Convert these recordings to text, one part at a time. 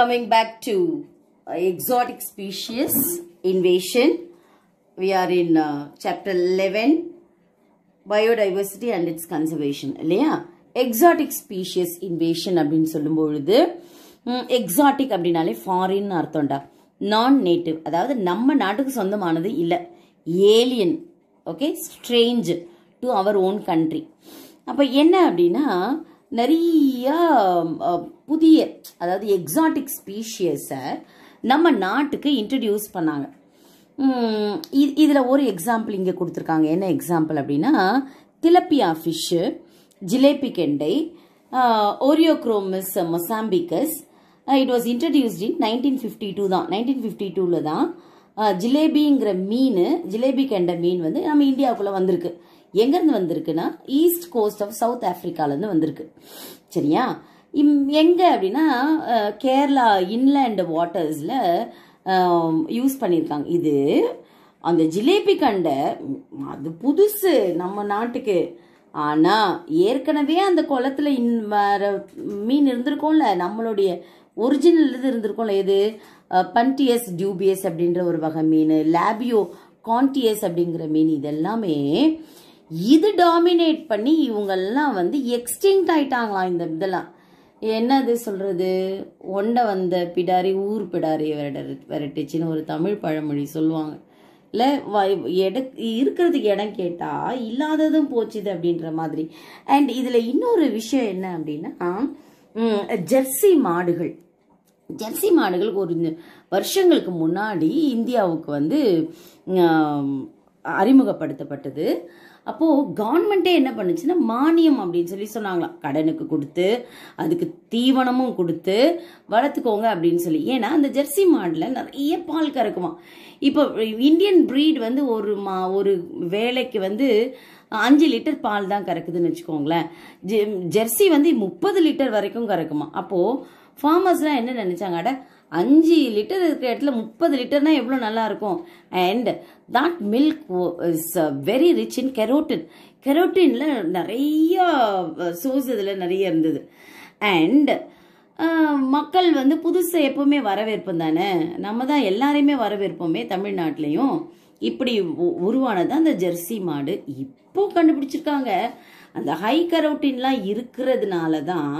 coming back to uh, exotic species invasion. We are in uh, chapter 11, biodiversity and its conservation. இல்லையா? exotic species invasion அப்படின் சொல்லும் பொழுது exotic அப்படினாலே foreign அர்த்தோண்டா. non-native அதாவது நம்ம நாட்டுக்கு சொந்தமானது இல்லை alien okay strange to our own country அப்போ என்ன அப்படின்னா நிறைய புதிய அதாவது எக்ஸாட்டிக் ஸ்பீஷியஸை நம்ம நாட்டுக்கு இன்ட்ரடியூஸ் பண்ணாங்க இதில் ஒரு எக்ஸாம்பிள் இங்கே கொடுத்துருக்காங்க என்ன எக்ஸாம்பிள் அப்படின்னா திலப்பியா ஃபிஷ்ஷு ஜிலேபி கெண்டை Oreochromis mossambicus it was introduced in nineteen fifty two தான் நைன்டீன் ஃபிஃப்டி டூவில் தான் ஜிலேபிங்கிற மீன் ஜிலேபி கெண்டை மீன் வந்து நம்ம இந்தியாவுக்குள்ளே வந்திருக்கு எங்கேருந்து வந்திருக்குன்னா ஈஸ்ட் கோஸ்ட் ஆஃப் சவுத் ஆஃப்ரிக்காலேருந்து வந்திருக்கு சரியா இம் எங்கே அப்படின்னா கேரளா இன்லேண்ட் வாட்டர்ஸில் யூஸ் பண்ணியிருக்காங்க இது அந்த ஜிலேபி கண்டை அது புதுசு நம்ம நாட்டுக்கு ஆனால் ஏற்கனவே அந்த குளத்தில் இன் வர மீன் இருந்திருக்கோம்ல நம்மளுடைய ஒரிஜினல் இது இருந்திருக்கோம்ல எது பன்டியஸ் டியூபியஸ் அப்படின்ற ஒரு வகை மீன் லேபியோ கான்டியஸ் அப்படிங்கிற மீன் இதெல்லாமே இது டாமினேட் பண்ணி இவங்கெல்லாம் வந்து எக்ஸ்டிங் ஆயிட்டாங்களாம் இந்த இதெல்லாம் என்னது சொல்கிறது ஒண்டை வந்த பிடாரி ஊர் பிடாரி விரட விரட்டுச்சின்னு ஒரு தமிழ் பழமொழி சொல்லுவாங்க இல்லை இருக்கிறதுக்கு இடம் கேட்டால் இல்லாததும் போச்சுது அப்படின்ற மாதிரி அண்ட் இதில் இன்னொரு விஷயம் என்ன அப்படின்னா ஜெர்சி மாடுகள் ஜெர்சி மாடுகள் ஒரு வருஷங்களுக்கு முன்னாடி இந்தியாவுக்கு வந்து அறிமுகப்படுத்தப்பட்டது அப்போது கவர்மெண்ட்டே என்ன பண்ணுச்சுன்னா மானியம் அப்படின்னு சொல்லி சொன்னாங்களாம் கடனுக்கு கொடுத்து அதுக்கு தீவனமும் கொடுத்து வளர்த்துக்கோங்க அப்படின்னு சொல்லி ஏன்னா அந்த ஜெர்சி மாடில் நிறைய பால் கறக்குமா இப்போ இந்தியன் ப்ரீட் வந்து ஒரு மா ஒரு வேலைக்கு வந்து அஞ்சு லிட்டர் பால் தான் கறக்குதுன்னு வச்சுக்கோங்களேன் ஜெர்சி வந்து முப்பது லிட்டர் வரைக்கும் கறக்குமா அப்போது ஃபார்மர்ஸ்லாம் என்ன நினச்சாங்க அட அஞ்சு லிட்டர் இருக்கிற இடத்துல முப்பது லிட்டர்னா எவ்வளோ நல்லாயிருக்கும் and that milk is very rich in carotene கெரோட்டினில் நிறைய சோர்ஸ் uh, இதில் நிறைய இருந்தது அண்ட் uh, மக்கள் வந்து புதுசை எப்போவுமே வரவேற்போம் தானே நம்ம தான் எல்லாரையுமே வரவேற்போமே தமிழ்நாட்டிலையும் இப்படி உருவானது அந்த ஜெர்சி மாடு இப்போ கண்டுபிடிச்சிருக்காங்க அந்த ஹை கரோட்டின்லாம் இருக்கிறதுனால தான்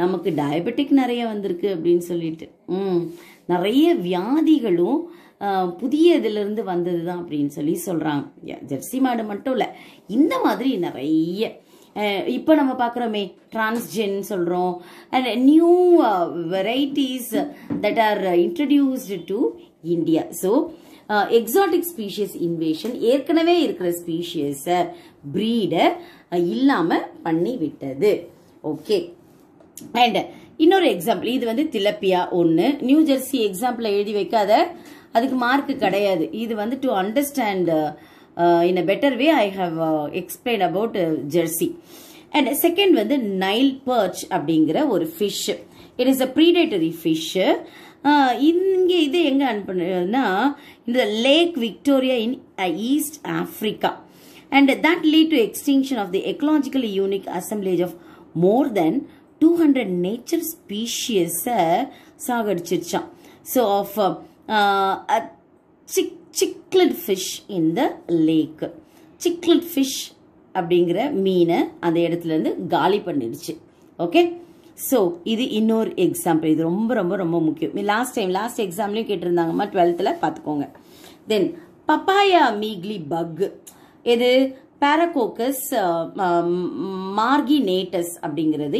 நமக்கு டயபெட்டிக் நிறைய வந்திருக்கு அப்படின்னு சொல்லிட்டு ம் நிறைய வியாதிகளும் புதிய இதிலிருந்து வந்தது தான் அப்படின்னு சொல்லி சொல்கிறாங்க ஜெர்சி மாடு மட்டும் இல்லை இந்த மாதிரி நிறைய இப்போ நம்ம பார்க்குறோமே டிரான்ஸ்ஜென் சொல்கிறோம் and new varieties that are introduced to India so exotic species invasion ஏற்கனவே இருக்கிற ஸ்பீஷியஸை ப்ரீடை இல்லாமல் பண்ணி விட்டது ஓகே அண்ட் இன்னொரு எக்ஸாம்பிள் இது வந்து திலப்பியா ஒன்று நியூ ஜெர்சி எக்ஸாம்பிள் எழுதி வைக்காத அதுக்கு மார்க் கிடையாது இது வந்து to understand in a better way I have explain about jersey and second வந்து நைல் பர்ச் அப்படிங்கிற ஒரு fish it is a predatory fish இங்கே இது எங்கே அனுப்புனா இந்த lake Victoria in east Africa and that lead to extinction of the ecological unique assemblage of more than two hundred nature ஸ்பீஷியஸை சாகடிச்சிருச்சான் ஸோ ஆஃப் சிக் cichlid fish in the lake cichlid fish அப்படிங்கிற மீனை அந்த இடத்துலேருந்து காலி பண்ணிடுச்சு ஓகே ஸோ இது இன்னொரு எக்ஸாம்பிள் இது ரொம்ப ரொம்ப ரொம்ப முக்கியம் லாஸ்ட் டைம் லாஸ்ட் எக்ஸாம்லேயும் கேட்டிருந்தாங்கம்மா டுவெல்த்தில் பார்த்துக்கோங்க தென் பப்பாயா மீக்லி பக் இது Paracoccus uh, um, marginatus.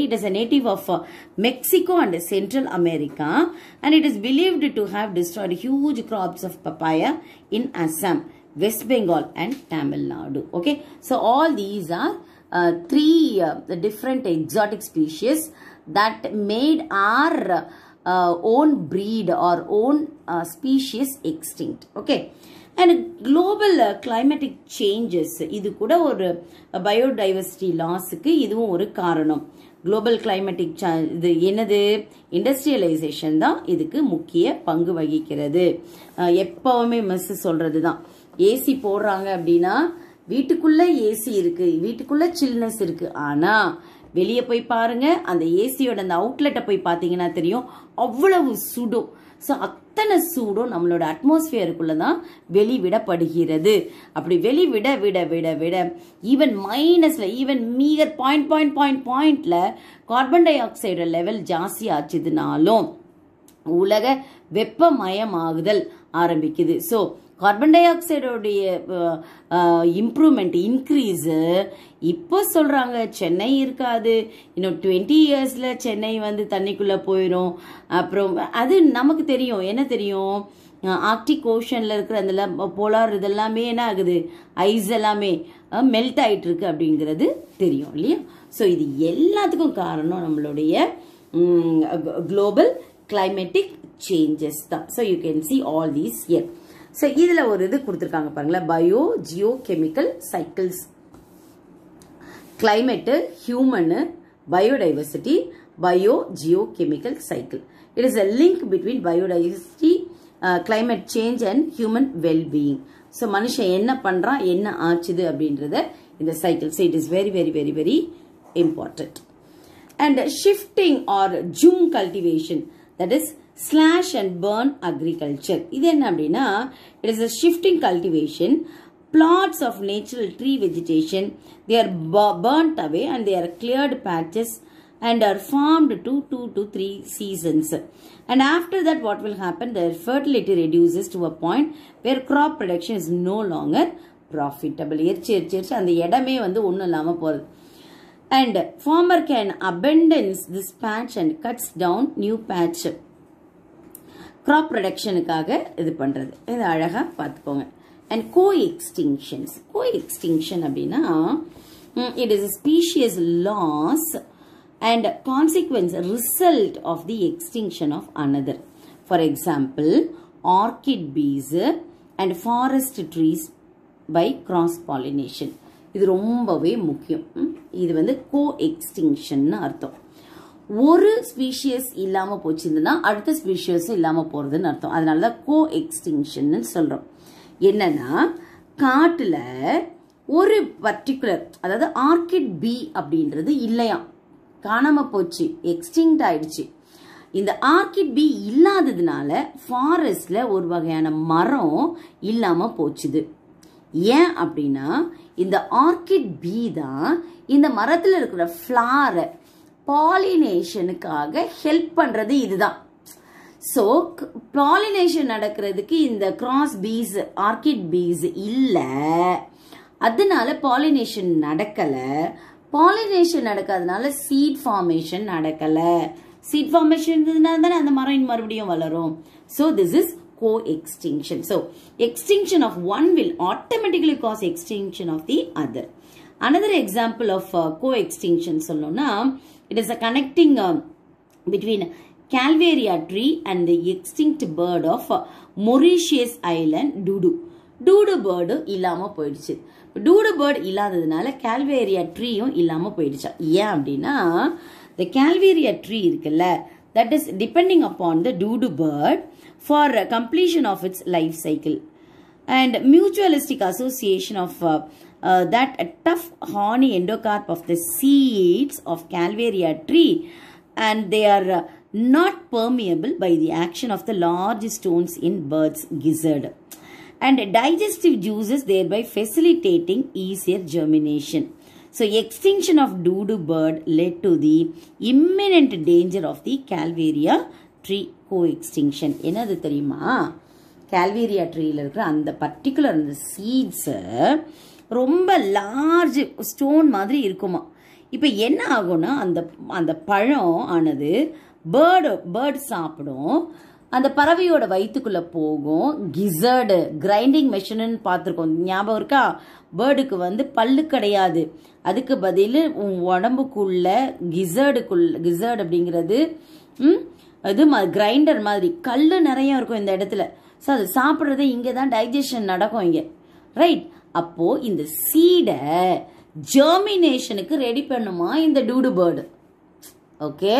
It is a native of uh, Mexico and Central America. And it is believed to have destroyed huge crops of papaya in Assam, West Bengal and Tamil Nadu. Okay. So, all these are uh, three uh, different exotic species that made our own breed or own species extinct. Okay. And global climatic changes இது கூட ஒரு biodiversity லாஸுக்கு இதுவும் ஒரு காரணம் global climatic இது என்னது industrialisation தான் இதுக்கு முக்கிய பங்கு வகிக்கிறது எப்பவுமே மிஸ் சொல்றது தான் ஏசி போடுறாங்க அப்படின்னா வீட்டுக்குள்ள ஏசி இருக்கு வீட்டுக்குள்ள சில்னஸ் இருக்கு ஆனா வெளியே போய் பாருங்க அந்த ஏசியோட அந்த அவுட்லெட்டை போய் பார்த்தீங்கன்னா தெரியும் அவ்வளவு சுடும் ஸோ அத்தனை சூடும் நம்மளோட அட்மாஸ்ஃபியருக்குள்ளே தான் வெளிவிடப்படுகிறது அப்படி வெளிவிட விட விட விட ஈவன் மைனஸில் even meagre point point point பாயிண்ட்ல கார்பன் டை ஆக்சைடு லெவல் ஜாஸ்தி ஆச்சுதுனாலும் உலக வெப்பமயமாகுதல் ஆரம்பிக்குது ஸோ கார்பன் டை ஆக்சைடோடைய இம்ப்ரூவ்மெண்ட் இன்க்ரீஸு இப்போ சொல்கிறாங்க சென்னை இருக்காது இன்னும் டுவெண்ட்டி இயர்ஸில் சென்னை வந்து தண்ணிக்குள்ளே போயிடும் அப்புறம் அது நமக்கு தெரியும் என்ன தெரியும் ஆர்டிக் ஓஷனில் இருக்கிற அந்த போலார் இதெல்லாமே என்ன ஆகுது ஐஸ் எல்லாமே மெல்ட் இருக்கு அப்படிங்கிறது தெரியும் இல்லையா ஸோ இது எல்லாத்துக்கும் காரணம் நம்மளுடைய குளோபல் கிளைமேட்டிக் சேஞ்சஸ் தான் so you can see all these year so இதில் ஒரு இது கொடுத்துருக்காங்க பாருங்களேன் biogeochemical cycles climate human biodiversity biogeochemical cycle it is a link between biodiversity climate change and human wellbeing so மனுஷன் என்ன பண்ணுறான் என்ன ஆச்சுது அப்படின்றத இந்த cycle it is very very very very important and shifting or jhum cultivation that is slash and burn agriculture இது என்ன அப்படின்னா it is a shifting cultivation plots of natural tree vegetation they are burnt away and they are cleared patches and are farmed to 2 to 3 seasons. And after that what will happen? Their fertility reduces to a point where crop production is no longer profitable. எரிச்சு எரிச்சு எரிச்சு அந்த இடமே வந்து ஒன்றும் இல்லாமல் போகுது and farmer can abandons this patch and cuts down new patch crop ப்ரொடக்ஷனுக்காக இது பண்ணுறது இது அழகாக பார்த்துக்கோங்க and coextinctions coextinction அப்படின்னா it is species loss and consequence result of the extinction of another for example orchid bees and forest trees by cross pollination இது ரொம்பவே முக்கியம் இது வந்து கோ எக்ஸ்டிங்ஷன் அர்த்தம் ஒரு ஸ்பீஷியஸ் இல்லாமல் போச்சிருந்ததுன்னா அடுத்த ஸ்பீஷியஸ் இல்லாமல் போகிறதுன்னு அர்த்தம் அதனால தான் கோ எக்ஸ்டிங்ஷன்னு சொல்கிறோம் என்னன்னா காட்டில் ஒரு பர்டிகுலர் அதாவது ஆர்கிட் பி அப்படின்றது இல்லையா காணாமல் போச்சு எக்ஸ்டிங் ஆயிடுச்சு இந்த ஆர்கிட் பி இல்லாததுனால ஃபாரஸ்ட்ல ஒரு வகையான மரம் இல்லாமல் போச்சுது ஏன் அப்படின்னா இந்த ஆர்கிட் பி தான் இந்த மரத்தில் இருக்கிற ஃப்ளாரை பாலினேஷனுக்காக ஹெல்ப் பண்ணுறது இதுதான் ஸோ பாலினேஷன் நடக்கிறதுக்கு இந்த கிராஸ் பீஸ் ஆர்கிட் பீஸ் இல்லை அதனால பாலினேஷன் நடக்கலை பாலினேஷன் நடக்காதனால சீட் ஃபார்மேஷன் நடக்கலை சீட் ஃபார்மேஷன் இருந்ததுனால தானே அந்த மரம் மறுபடியும் வளரும் so this is coextinction so extinction of one will automatically cause extinction of the other another example of coextinction சொல்லணும்னா it is a connecting uh, between tree and and the bird of Mauritius uh, Mauritius island, Dudu. Dodo bird இல்லாமல் போயிடுச்சு dude bird இல்லாததுனால கேல்வேரியா ட்ரீயும் இல்லாமல் போயிடுச்சா ஏன் அப்படின்னா the calvaria tree இருக்குல்ல that is depending upon the dodo bird for completion of its life cycle and mutualistic association of uh, uh, that tough horny endocarp of the seeds of calvaria tree and they are uh, not permeable by the action of the large stones in bird's gizzard and digestive juices thereby facilitating easier germination. So extinction of doodoo bird led to the imminent danger of the calvaria tree co-extinction. என்னது தெரியுமா கேல்வேரியா ட்ரீயில் இருக்கிற அந்த particular அந்த சீட்ஸை ரொம்ப large stone மாதிரி இருக்குமா இப்போ என்ன ஆகும்னா அந்த அந்த பழம் ஆனது பேர்டு பேர்டு சாப்பிடும் அந்த பறவையோட வயிற்றுக்குள்ளே போகும் கிசர்டு கிரைண்டிங் மெஷின் பார்த்துருக்கோம் ஞாபகம் இருக்கா பேர்டுக்கு வந்து பல்லு கிடையாது அதுக்கு பதில் உடம்புக்குள்ள கிசர்டுக்குள்ள கிசர்டு அப்படிங்கிறது இது கிரைண்டர் மாதிரி கல் நிறைய இருக்கும் இந்த இடத்துல ஸோ அது சாப்பிட்றது இங்கே தான் டைஜஷன் நடக்கும் இங்கே ரைட் அப்போது இந்த சீடை ஜெர்மினேஷனுக்கு ரெடி பண்ணுமா இந்த dodo bird okay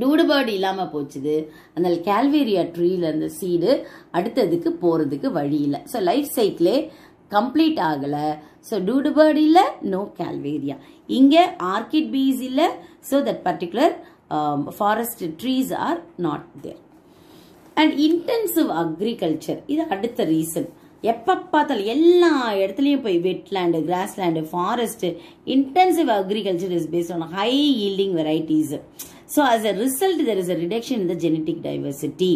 dodo bird இல்லாமல் போச்சுது அதனால் கேல்வேரியா ட்ரீல இருந்த சீடு அடுத்ததுக்கு போகிறதுக்கு வழி இல்லை ஸோ லைஃப் சைக்கிளே கம்ப்ளீட் ஆகலை ஸோ டூடு பேர்டு இல்லை நோ கேல்வேரியா இங்கே ஆர்கிட் பீஸ் இல்லை so that particular forest trees are not there and intensive agriculture இது அடுத்த ரீசன் எப்போ பார்த்தாலும் எல்லா இடத்துலையும் போய் wetland grassland forest intensive agriculture is based on high yielding varieties so as a result there is a reduction in the genetic diversity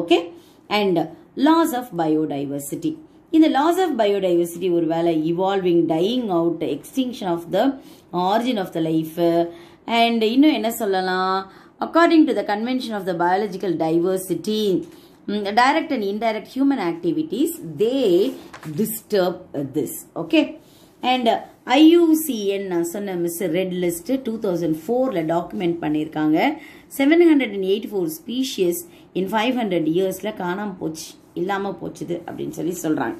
okay and loss of biodiversity இந்த loss of biodiversity ஒரு வேலை evolving dying out extinction of the origin of the life and இன்னும் என்ன சொல்லலாம் According to the Convention of the Biological Diversity, mm, direct and indirect human activities, they disturb this. Okay. And IUCN uh, நான் சொன்ன மிஸ் red list two thousand ஃபோரில் document பண்ணியிருக்காங்க seven hundred and eighty four species in five hundred இயர்ஸில் காணாமல் போச்சு இல்லாமல் போச்சுது அப்படின்னு சொல்லி சொல்கிறாங்க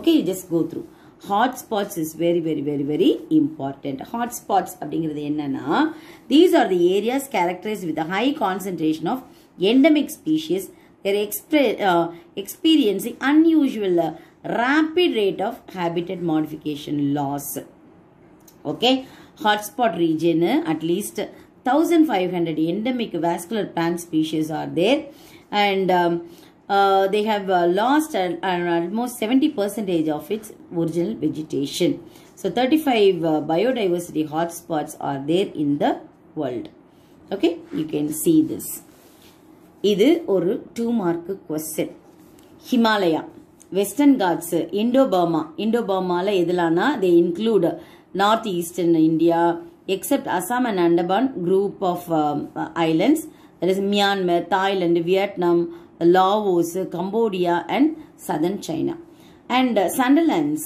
okay you just go through hotspots is very, very, very, very important. Hotspots அப்படிங்கிறது these are the areas characterized with a high concentration of endemic species they are uh, experiencing unusual uh, rapid rate of habitat modification loss. Okay, hotspot region uh, at least 1500 endemic vascular plant species are there and um, uh, they have uh, lost uh, almost 70 percentage of its original vegetation. So 35 uh, biodiversity hotspots are there in the world. Okay, you can see this. இது ஒரு two mark question Himalaya western Ghats Indo Burma Indo பர்மாவில் எதுலானா they include north eastern India except Assam and Andaman group of islands, that is Myanmar, Thailand, Vietnam, Laos, Cambodia and southern China. and uh, Sunderlands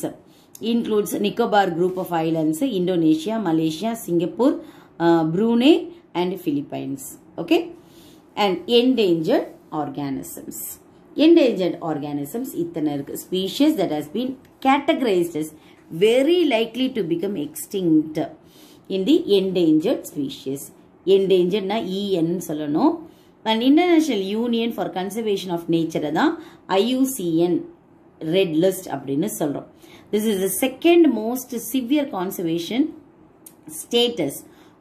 includes Nicobar group of islands, Indonesia, Malaysia, Singapore, uh, Brunei and Philippines. Okay. And endangered organisms. Endangered organisms, ittana species that has been categorized as very likely to become extinct in the endangered species. Endangered na EN solano. and International Union for Conservation of Nature IUCN red list அப்படின்னு சொல்கிறோம் this is the second most severe conservation status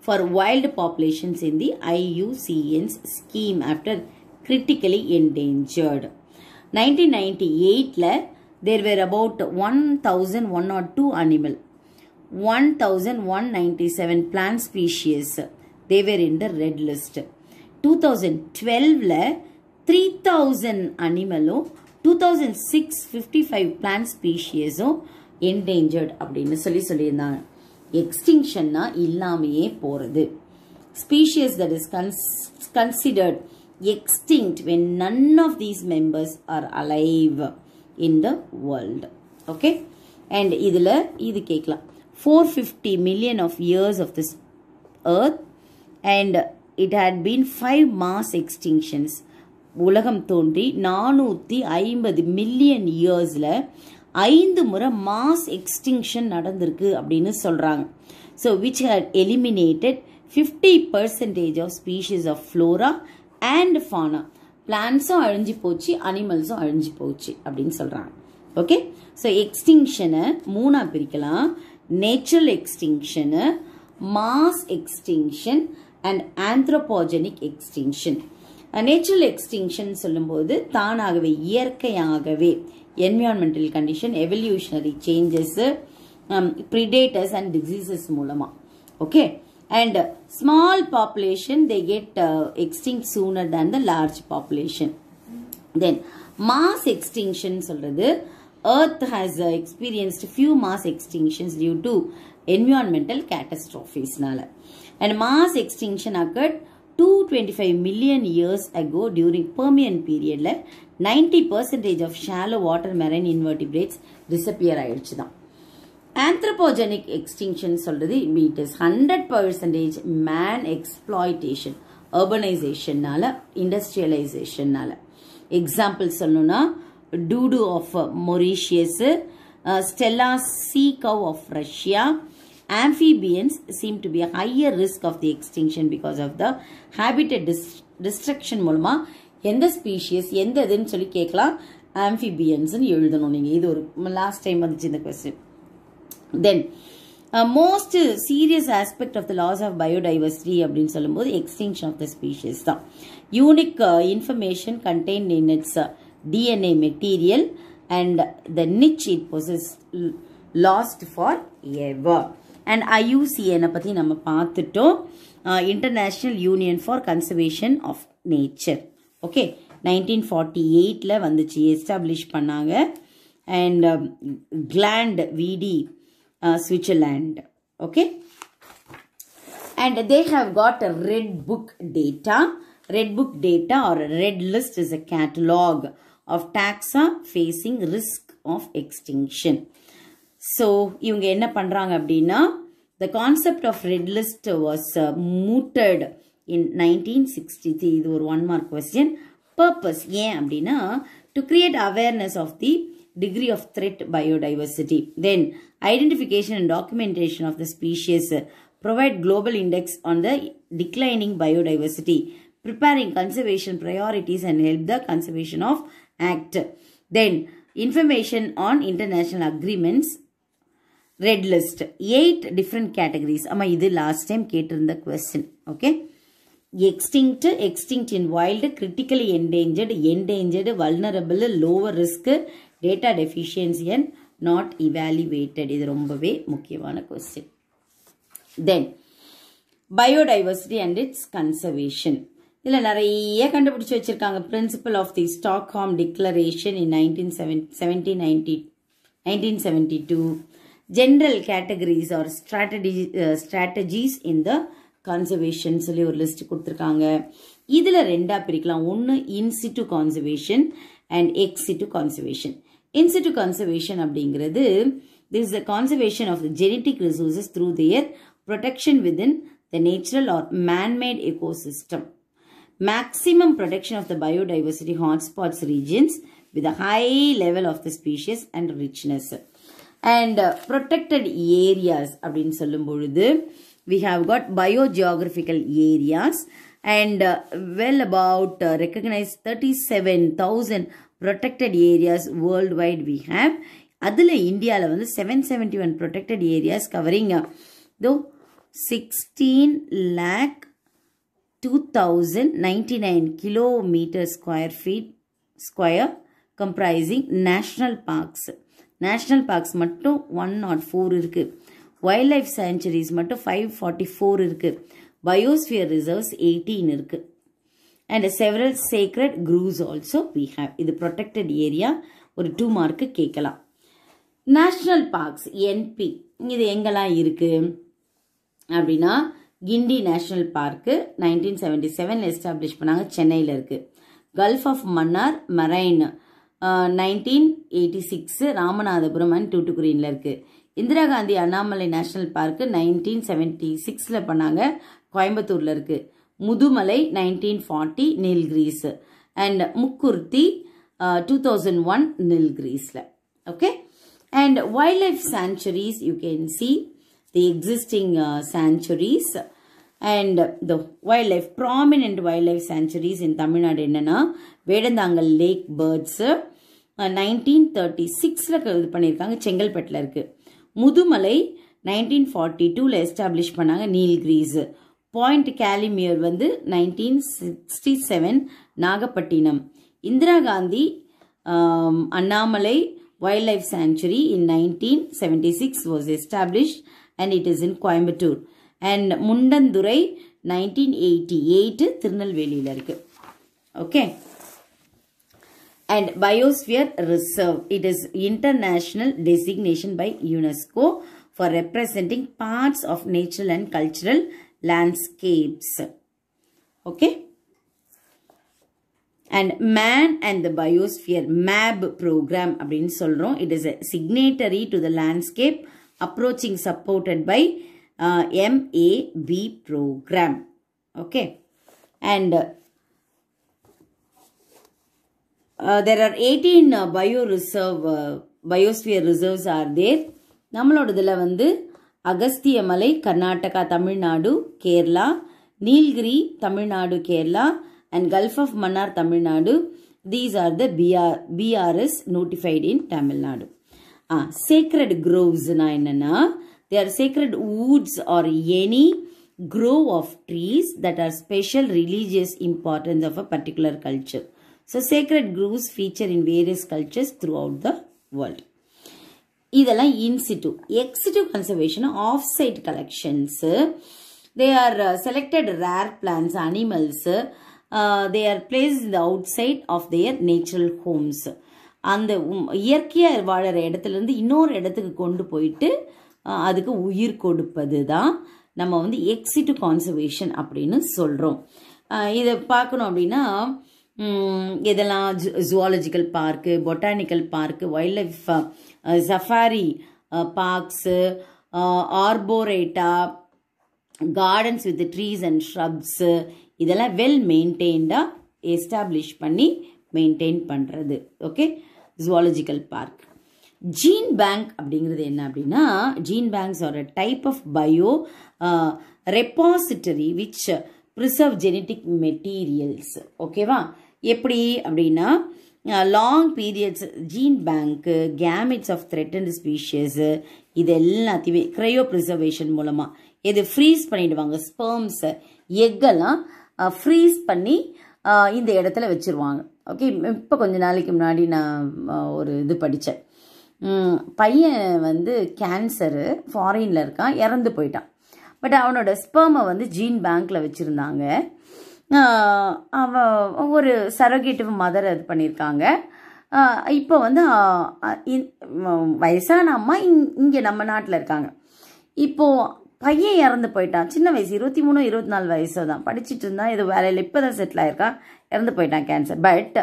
for wild populations in the IUCN's scheme after critically endangered. 1998 there were about 1102 animal 1197 plant species they were in the red list 2012 3000 animal two thousand six fifty five plant ஸ்பீஷியஸும் endangered அப்படின்னு சொல்லி சொல்லியிருந்தாங்க எக்ஸ்டிங்ஷன்னா இல்லாமையே போகிறது species that is considered extinct when none of these members are alive in the world okay and இதில் இது கேட்கலாம் four fifty million of years of this earth and it had been five mass extinctions உலகம் தோன்றி நானூற்றி ஐம்பது million இயர்ஸில் ஐந்து முறை மாஸ் எக்ஸ்டிங்ஷன் நடந்திருக்கு அப்படின்னு சொல்கிறாங்க so which had eliminated fifty percentage of species of flora and fauna பிளான்ஸும் அழிஞ்சு போச்சு அனிமல்ஸும் அழிஞ்சு போச்சு அப்படின்னு சொல்கிறாங்க ஓகே ஸோ எக்ஸ்டிங்ஷனை மூணாக பிரிக்கலாம் natural extinction mass extinction and anthropogenic extinction natural extinction சொல்லும்போது தானாகவே இயற்கையாகவே environmental condition evolutionary changes predators and diseases மூலமாக okay and small population they get extinct sooner than the large population then mass extinction சொல்கிறது earth has uh, experienced few mass extinctions due to environmental catastrophes. And mass extinction occurred 225 million years ago during Permian period 90% of shallow water marine invertebrates disappear ஆயிடுச்சு anthropogenic extinction சொல்றது it is 100% man exploitation urbanization-னால industrialization-னால example சொல்லணும்னா dodo of Mauritius Steller sea cow of Russia amphibians seem to be a higher risk of the extinction because of the habitat destruction மூலமாக எந்த species எந்த இதுன்னு சொல்லி கேட்கலாம் ஆம்பிபியன்ஸ்னு எழுதணும் நீங்கள் இது ஒரு லாஸ்ட் டைம் வந்துச்சு இந்த question then most serious aspect of the loss of biodiversity அப்படின்னு சொல்லும்போது எக்ஸ்டிங்ஷன் ஆஃப் த ஸ்பீஷியஸ் தான் unique information contain in its DNA material and the niche it possess lost for ever and IUCN பத்தி நம்ம பார்த்துட்டோம் International Union for Conservation of Nature okay 1948ல வந்துச்சு establish பண்ணாங்க and um, gland vd switzerland okay and they have got a red book data red book data or red list is a catalog of taxa facing risk of extinction so இவங்க என்ன பண்ணுறாங்க அப்படின்னா the concept of red list was mooted in nineteen sixty three இது ஒரு one mark question purpose ஏன் அப்படின்னா to create awareness of the degree of threat biodiversity then identification and documentation of the species provide global index on the declining biodiversity preparing conservation priorities and help the conservation of act then information on international agreements red list eight different categories ஆமாம் இது last time கேட்டிருந்த question okay extinct extinct in wild critically endangered endangered vulnerable lower risk data deficiency and not evaluated இது ரொம்பவே முக்கியமான question then biodiversity and its conservation இதில் நிறைய கண்டுபிடிச்சி வச்சுருக்காங்க principal of the Stockholm declaration in nineteen seven seventeen ninety nineteen seventy two general categories or strategy strategies in the conservation சொல்லி ஒரு list கொடுத்துருக்காங்க இதில் ரெண்டாக பிரிக்கலாம் ஒன்று in situ conservation and ex situ conservation in situ conservation அப்படிங்கிறது this the conservation of the genetic resources through their protection in the natural or manmade ecosystem maximum protection of the biodiversity hotspots regions with a high level of the species and richness. And protected areas அப்படின்னு சொல்லும் பொழுது we have got biogeographical areas and well about recognise thirty seven thousand protected areas worldwide we have அதில் இந்தியாவில் வந்து seven seventy one protected areas covering though sixteen lakh two thousand ninety nine kilometre square feet square comprising national parks national parks மட்டும் one nought four இருக்குது wildlife sanctuaries மட்டும் five forty four இருக்குது biosphere reserves eighteen இருக்குது and several sacred groves also we have இது protected area ஒரு two mark கேட்கலாம் national parks NP இது எங்கெல்லாம் இருக்குது அப்படின்னா Guindy national park nineteen seventy seven establish பண்ணாங்க சென்னையில் இருக்குது gulf of Mannar marine nineteen eighty six Ramanathapuram and டூட்டுக்குடியில் இருக்குது Indira Gandhi Annamalai national park nineteen seventy சிக்ஸில் பண்ணாங்க கோயம்புத்தூரில் இருக்குது முதுமலை நைன்டீன் ஃபார்ட்டி கிரீஸ் and Mukurthi two thousand one நீல்கிரீஸில் okay and wildlife sanctuaries you can see the existing sanctuaries and the wildlife prominent wildlife sanctuaries in Tamil Nadu என்னென்னா Vedanthangal lake birds nineteen thirty சிக்ஸில் இது பண்ணியிருக்காங்க செங்கல்பட்டில் இருக்குது முதுமலை நைன்டீன் ஃபார்ட்டி டூவில் establish பண்ணாங்க Nilgiris point Calimere வந்து nineteen sixty seven Nagapattinam Indira Gandhi Annamalai wildlife sanctuary in nineteen seventy six was establish and it is in Coimbatore and Mundanthurai nineteen eighty eight திருநெல்வேலியில் இருக்குது okay and biosphere reserve it is international designation by unesco for representing parts of natural and cultural landscapes okay and man and the biosphere map program it is a signatory to the landscape approaching supported by uh, mab program okay and uh, there are 18 uh, uh, biosphere reserves are there. Namalodhila vandhu Agastya Malay, Karnataka, Tamil Nadu, Kerala, Nilgiri, Tamil Nadu, Kerala and Gulf of Mannar, Tamil Nadu. These are the BR, BRS notified in Tamil Nadu. Ah, sacred groves na inana. They are sacred woods or any grove of trees that are special religious importance of a particular culture. So sacred groves feature in various cultures throughout the world இதெல்லாம் in situ ex situ conservation of site collections they are selected rare plants animals they are placed இந்த outside of their natural homes அந்த இயற்கையாக வாழற இடத்துலேருந்து இன்னொரு இடத்துக்கு கொண்டு போயிட்டு அதுக்கு உயிர் கொடுப்பது தான் நம்ம வந்து எக்ஸிட்டு கான்சர்வேஷன் அப்படின்னு சொல்கிறோம் இதை பார்க்கணும் அப்படின்னா இதெல்லாம் zoological park botanical park wildlife safari parks arboreta gardens with trees and shrubs இதெல்லாம் வெல் மெயின்டைன்டாக எஸ்டாப்ளிஷ் பண்ணி மெயின்டைன் பண்ணுறது okay zoological park gene bank அப்படிங்கிறது என்ன அப்படின்னா ஜீன் பேங்க்ஸ் ஒரு type of biorepository which preserve genetic materials ஓகேவா எப்படி அப்படின்னா long periods gene bank gametes of threaten species இது எல்லாத்தையுமே க்ரையோ ப்ரிசர்வேஷன் மூலமாக இது ஃப்ரீஸ் பண்ணிடுவாங்க ஸ்பேம்ஸை எக்கெல்லாம் ஃப்ரீஸ் பண்ணி இந்த இடத்துல வச்சுருவாங்க ஓகே இப்போ கொஞ்ச நாளைக்கு முன்னாடி நான் ஒரு இது படித்தேன் பையன் வந்து கேன்சரு ஃபாரினில் இருக்கான் இறந்து போயிட்டான் பட் அவனோட ஸ்பேர்மை வந்து ஜீன் பேங்க்கில் வச்சுருந்தாங்க அவன் ஒரு சரோகேட்டிவ் மதர் இது பண்ணியிருக்காங்க இப்போ வந்து வயசான அம்மா இங் இங்கே நம்ம நாட்டில் இருக்காங்க இப்போது பையன் இறந்து போயிட்டான் சின்ன வயசு இருபத்தி மூணு இருபத்தி நாலு வயசு தான் படிச்சுட்டு இருந்தான் இது வேலையில் இப்போ தான் செட்டில் ஆயிருக்கான் இறந்து போயிட்டான் கேன்சர் பட்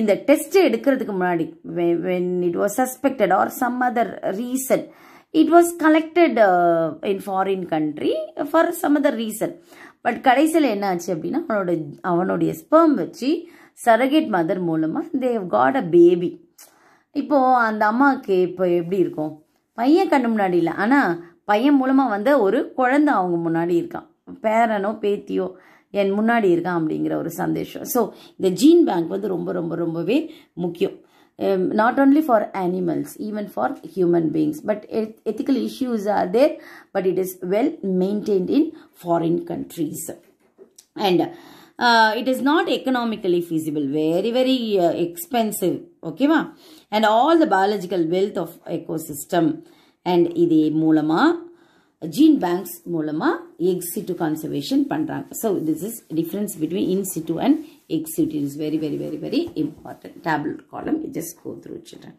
இந்த டெஸ்ட் எடுக்கிறதுக்கு முன்னாடி when it was suspected or some other reason it was collected in foreign country for some other reason but கடைசியில் என்ன ஆச்சு அப்படின்னா அவனோட அவனுடைய ஸ்பேம் வச்சு சரகேட் மதர் மூலமாக தே காட் அ பேபி இப்போது அந்த அம்மாவுக்கு இப்போ எப்படி இருக்கும் பையன் கண்ணு முன்னாடி இல்லை ஆனால் பையன் மூலமாக வந்த ஒரு குழந்தை அவங்க முன்னாடி இருக்கான் பேரனோ பேத்தியோ என் முன்னாடி இருக்கான் அப்படிங்கிற ஒரு சந்தேஷம் ஸோ இந்த ஜீன் பேங்க் வந்து ரொம்ப ரொம்ப ரொம்பவே முக்கியம் um, not only for animals even for human beings but ethical issues are there but it is well maintained in foreign countries and uh, it is not economically feasible very very uh, expensive okay ma and all the biological wealth of ecosystem and இது மூலமா gene banks மூலமா ex situ conservation. So this is difference between in situ and exit is very very very very important tablet column just go through children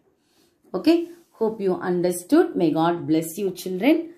okay hope you understood may god bless you children